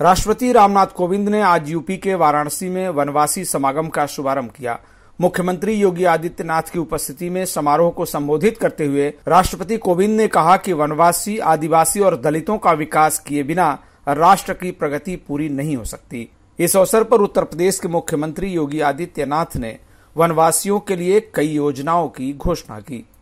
राष्ट्रपति रामनाथ कोविंद ने आज यूपी के वाराणसी में वनवासी समागम का शुभारंभ किया मुख्यमंत्री योगी आदित्यनाथ की उपस्थिति में समारोह को संबोधित करते हुए राष्ट्रपति कोविंद ने कहा कि वनवासी आदिवासी और दलितों का विकास किए बिना राष्ट्र की प्रगति पूरी नहीं हो सकती इस अवसर पर उत्तर प्रदेश के मुख्यमंत्री योगी आदित्यनाथ ने वनवासियों के लिए कई योजनाओं की घोषणा की